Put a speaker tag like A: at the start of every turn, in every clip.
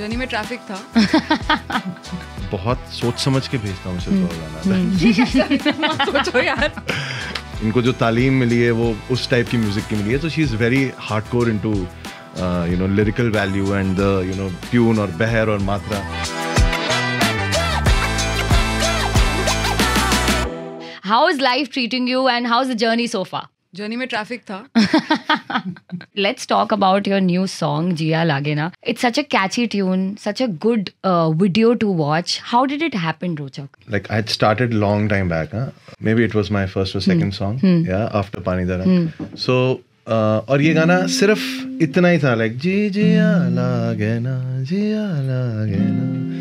A: Journey में traffic था
B: बहुत सोच समझ के भेजता हूँ तो
C: हम्म। हम्म।
B: इनको जो तालीम मिली है वो उस टाइप की म्यूजिक की मिली है तो she is very hard core into you know lyrical value and you know tune और बहर और मात्रा
C: how is life treating you and how is journey so far? Journey में ट्रैफिक था let's talk about your new song Jiya Lage Na it's such a catchy tune such a good video to watch how did it happen Rochak
B: like I had started long time back may maybe it was my first और second song या after पानी दरा सो और ये गाना सिर्फ इतना ही था लाइक जी जिया लागेना जिया लागेना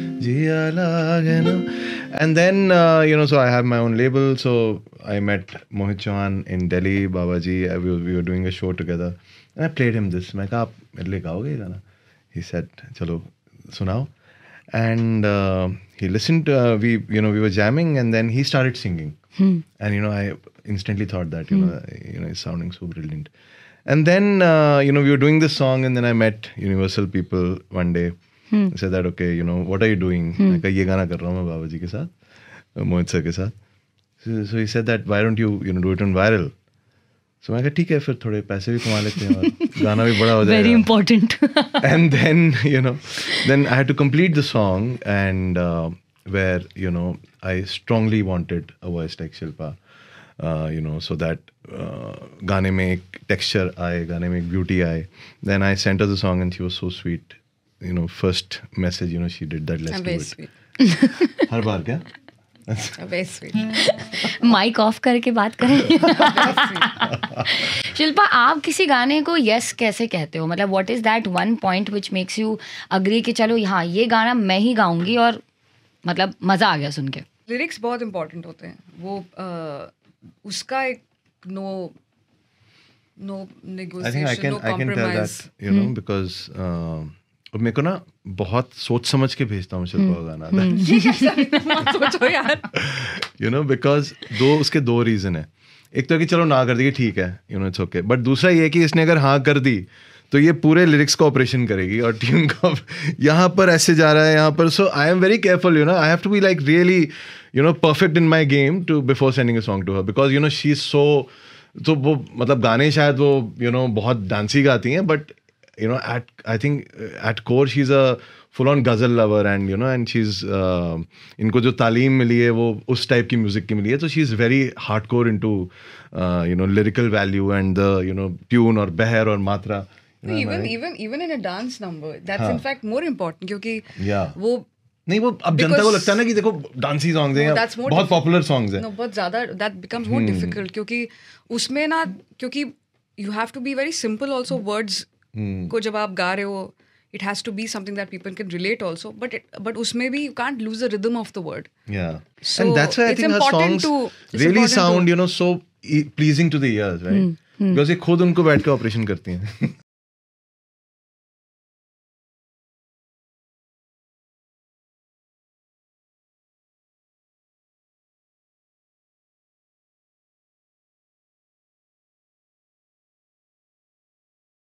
B: and then uh, you know so i have my own label so i met mohit chauhan in delhi babaji uh, we, we were doing a show together and i played him this मैं कहा he said चलो सुनाओ and uh, he listened uh, we you know we were jamming and then he started singing hmm. and you know i instantly thought that you hmm. know uh, you know he's sounding so brilliant and then uh, you know we were doing this song and then i met universal people one day sir that okay you know what are you doing ये गाना कर रहा हूँ मैं बाबा जी के साथ मोहित sir के साथ so I said that why don't you you know do it on viral so मैं कहा ठीक है फिर थोड़े पैसे भी कमा लेते हैं और गाना भी बड़ा हो जाएगा very important and then you know then I had to complete the song and where you know I strongly wanted a voice like Shilpa you know so that गाने में एक टेक्स्चर आए गाने में एक ब्यूटी आए then I sent her the song and she was so sweet you know first message you know she did that let's do it हर बार क्या
C: माइक ऑफ करके बात करें शिल्पा आप किसी गाने को यस yes कैसे कहते हो मतलब what is that one point which makes you agree कि चलो हाँ ये गाना मैं ही गाऊंगी और मतलब मज़ा आ गया सुन के
A: लिरिक्स बहुत इंपॉर्टेंट होते हैं वो आ, उसका एक no no negotiation no compromise I can tell that you know
B: because और मेरे को ना बहुत सोच समझ के भेजता हूँ शिल्पा गाना
C: हम्म। सोचो यार
B: यू नो बिकॉज दो उसके दो रीज़न है एक तो कि चलो ना कर दी ठीक है you know it's okay but दूसरा ये कि इसने अगर हाँ कर दी तो ये पूरे लिरिक्स का ऑपरेशन करेगी और ट्यून का यहाँ पर ऐसे जा रहा है यहाँ पर so I am very careful you know I have to be like really you know perfect in my game too before sending a song to her because you know she is so तो वो मतलब गाने शायद वो you you no know, बहुत डांसी गाती हैं but you know at i think uh, at core she's a full on ghazal lover and you know and she is इनको जो तालीम मिली है वो उस टाइप की म्यूज़िक की मिली है तो she is very hard core into you know lyrical value and you know tune और बहर और मात्रा in
A: a dance number that's in fact more important क्योंकि
B: वो नहीं वो अब जनता को लगता है ना कि देखो डांसी सॉन्ग्स हैं बहुत पॉपुलर सॉन्ग्स हैं
A: बहुत ज़्यादा दैट बिकम्स मोर डिफिकल्ट क्योंकि उसमें ना क्योंकि you have to be very simple also words को जब आप गा रहे हो it has to be something that people can relate also but but उसमें भी you can't lose the rhythm of the word
B: या and that's why I think her songs really sound you know so pleasing to the ears right because ये खुद उनको बैठ के operation करती हैं